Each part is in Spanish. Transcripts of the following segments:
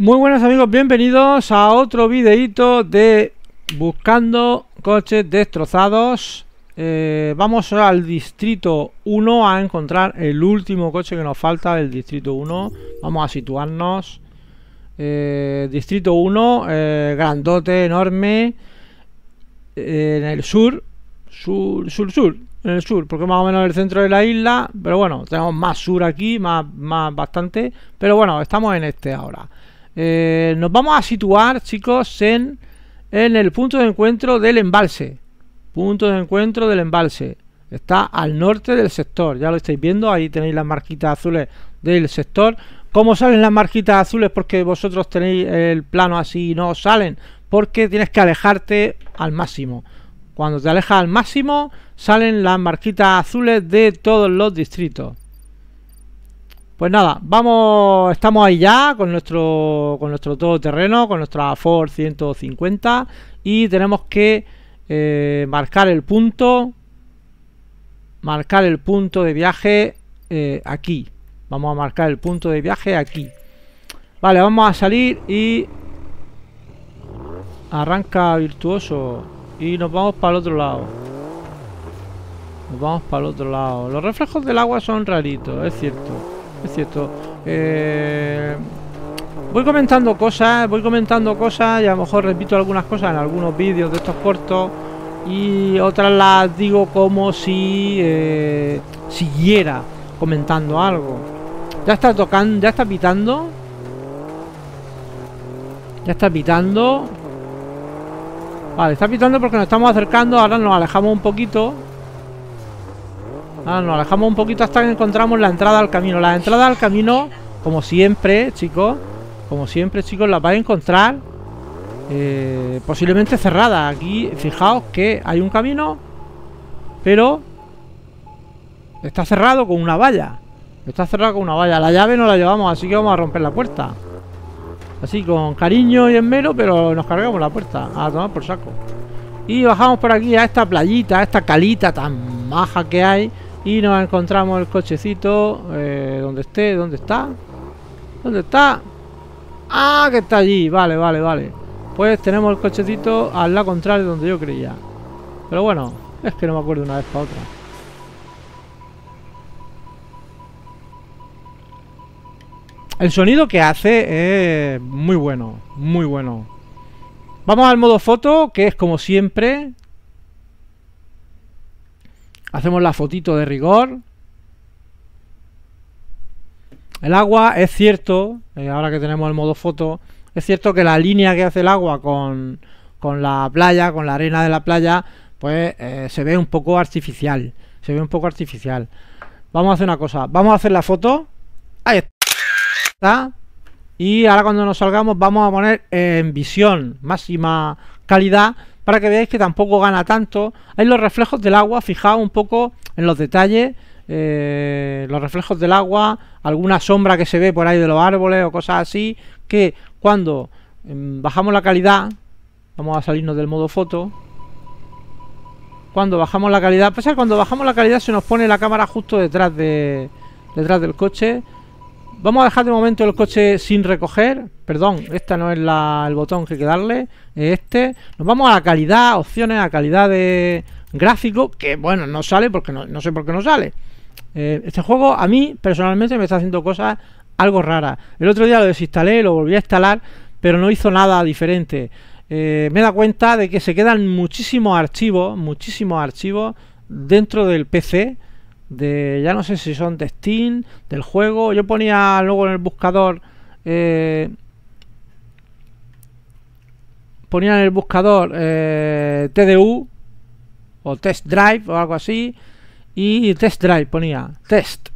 Muy buenos amigos, bienvenidos a otro videito de buscando coches destrozados eh, Vamos al distrito 1 a encontrar el último coche que nos falta del distrito 1 Vamos a situarnos eh, Distrito 1, eh, grandote, enorme En el sur, sur, sur, sur En el sur, porque más o menos el centro de la isla Pero bueno, tenemos más sur aquí, más, más bastante Pero bueno, estamos en este ahora eh, nos vamos a situar, chicos, en, en el punto de encuentro del embalse. Punto de encuentro del embalse. Está al norte del sector, ya lo estáis viendo, ahí tenéis las marquitas azules del sector. ¿Cómo salen las marquitas azules? Porque vosotros tenéis el plano así y no salen. Porque tienes que alejarte al máximo. Cuando te alejas al máximo, salen las marquitas azules de todos los distritos. Pues nada, vamos, estamos ahí ya con nuestro, con nuestro todoterreno, con nuestra Ford 150 y tenemos que eh, marcar el punto, marcar el punto de viaje eh, aquí. Vamos a marcar el punto de viaje aquí. Vale, vamos a salir y arranca virtuoso y nos vamos para el otro lado. Nos vamos para el otro lado. Los reflejos del agua son raritos, es cierto es cierto. Eh, voy comentando cosas, voy comentando cosas y a lo mejor repito algunas cosas en algunos vídeos de estos cortos y otras las digo como si eh, siguiera comentando algo. Ya está tocando, ya está pitando. Ya está pitando. Vale, está pitando porque nos estamos acercando, ahora nos alejamos un poquito. Ah, nos alejamos un poquito hasta que encontramos la entrada al camino. La entrada al camino, como siempre, chicos, como siempre, chicos, la vais a encontrar eh, posiblemente cerrada. Aquí, fijaos que hay un camino, pero está cerrado con una valla. Está cerrado con una valla. La llave no la llevamos, así que vamos a romper la puerta. Así, con cariño y enmero, pero nos cargamos la puerta. A tomar por saco. Y bajamos por aquí a esta playita, a esta calita tan maja que hay y nos encontramos el cochecito. Eh, ¿Dónde esté? ¿Dónde está? ¿Dónde está? ¡Ah! Que está allí. Vale, vale, vale. Pues tenemos el cochecito al lado contrario donde yo creía. Pero bueno, es que no me acuerdo una vez para otra. El sonido que hace es muy bueno, muy bueno. Vamos al modo foto, que es como siempre, Hacemos la fotito de rigor. El agua, es cierto, eh, ahora que tenemos el modo foto, es cierto que la línea que hace el agua con, con la playa, con la arena de la playa, pues eh, se ve un poco artificial. Se ve un poco artificial. Vamos a hacer una cosa. Vamos a hacer la foto. Ahí está. Y ahora cuando nos salgamos vamos a poner en visión máxima calidad para que veáis que tampoco gana tanto. Hay los reflejos del agua, fijaos un poco en los detalles, eh, los reflejos del agua, alguna sombra que se ve por ahí de los árboles o cosas así, que cuando em, bajamos la calidad, vamos a salirnos del modo foto, cuando bajamos la calidad, cuando bajamos la calidad se nos pone la cámara justo detrás de detrás del coche Vamos a dejar de momento el coche sin recoger. Perdón, este no es el botón que hay que darle. Este. Nos vamos a la calidad, opciones, a calidad de gráfico. Que bueno, no sale porque no, sé por qué no sale. Eh, este juego a mí personalmente me está haciendo cosas algo raras. El otro día lo desinstalé, lo volví a instalar, pero no hizo nada diferente. Eh, me da cuenta de que se quedan muchísimos archivos, muchísimos archivos dentro del PC de ya no sé si son de Steam, del juego. Yo ponía luego en el buscador. Eh, ponía en el buscador eh, TDU o Test Drive o algo así. Y Test Drive ponía Test.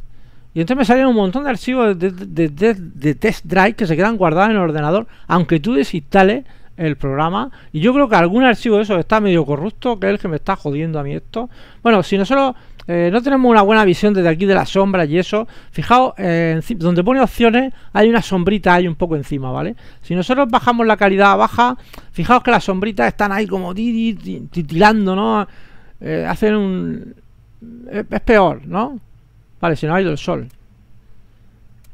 Y entonces me salen un montón de archivos de, de Test Drive que se quedan guardados en el ordenador, aunque tú desinstales el programa. Y yo creo que algún archivo de eso está medio corrupto, que es el que me está jodiendo a mí esto. Bueno, si nosotros eh, no tenemos una buena visión desde aquí de las sombras y eso, fijaos, eh, donde pone opciones hay una sombrita ahí un poco encima, ¿vale? Si nosotros bajamos la calidad baja, fijaos que las sombritas están ahí como titilando, ¿no? Eh, hacen un... Es, es peor, ¿no? Vale, si no hay ido el sol.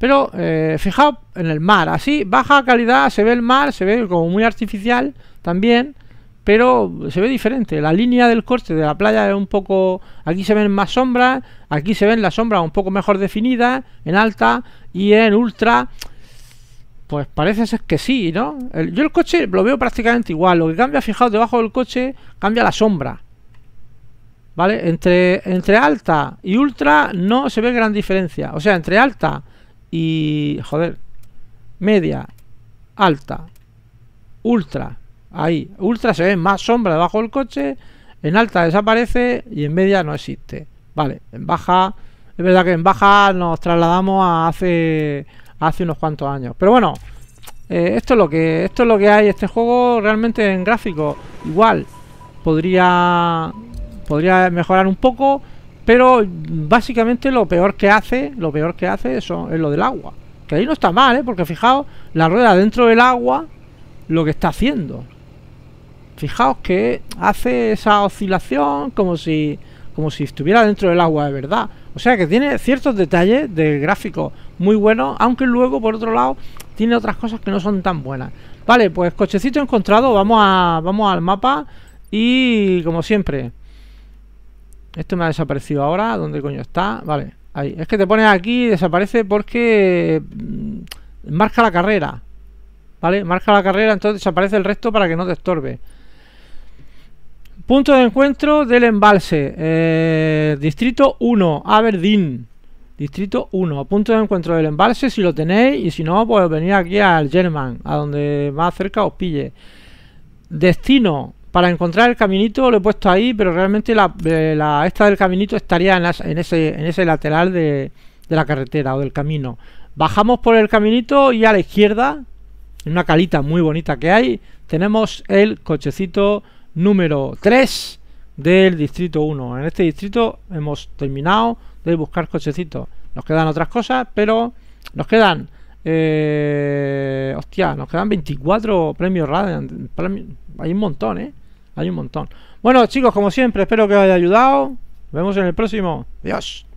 Pero eh, fijaos en el mar, así, baja calidad, se ve el mar, se ve como muy artificial también, pero se ve diferente. La línea del corte de la playa es un poco... Aquí se ven más sombras, aquí se ven las sombras un poco mejor definidas, en alta y en ultra. Pues parece ser que sí, ¿no? yo el coche lo veo prácticamente igual. Lo que cambia, fijaos, debajo del coche cambia la sombra. ¿Vale? Entre, entre alta y ultra no se ve gran diferencia. O sea, entre alta y, joder, media, alta, ultra, ahí, ultra se ve más sombra debajo del coche, en alta desaparece y en media no existe. Vale, en baja, es verdad que en baja nos trasladamos a hace, hace unos cuantos años, pero bueno, eh, esto es lo que esto es lo que hay este juego realmente en gráfico igual podría podría mejorar un poco pero básicamente lo peor que hace, lo peor que hace eso es lo del agua. Que ahí no está mal, ¿eh? Porque fijaos, la rueda dentro del agua, lo que está haciendo. Fijaos que hace esa oscilación como si, como si estuviera dentro del agua de verdad. O sea que tiene ciertos detalles de gráfico muy buenos, aunque luego, por otro lado, tiene otras cosas que no son tan buenas. Vale, pues cochecito encontrado, vamos, a, vamos al mapa y como siempre... Esto me ha desaparecido ahora. ¿Dónde coño está? Vale, ahí. Es que te pones aquí y desaparece porque mm, marca la carrera. ¿Vale? Marca la carrera, entonces desaparece el resto para que no te estorbe. Punto de encuentro del embalse. Eh, distrito 1, Aberdeen. Distrito 1, punto de encuentro del embalse si lo tenéis y si no, pues venid aquí al German, a donde más cerca os pille. Destino, para encontrar el caminito lo he puesto ahí, pero realmente la, eh, esta del caminito estaría en, ese, lateral de, de la carretera o del camino. Bajamos por el caminito y a la izquierda, en una calita muy bonita que hay, tenemos el cochecito número 3 del distrito 1. En este distrito hemos terminado de buscar cochecitos. Nos quedan otras cosas, pero nos quedan eh, hostia, nos quedan 24 premios Radiant. hay un montón, ¿eh? Hay un montón. Bueno, chicos, como siempre, espero que os haya ayudado. Nos vemos en el próximo. Adiós.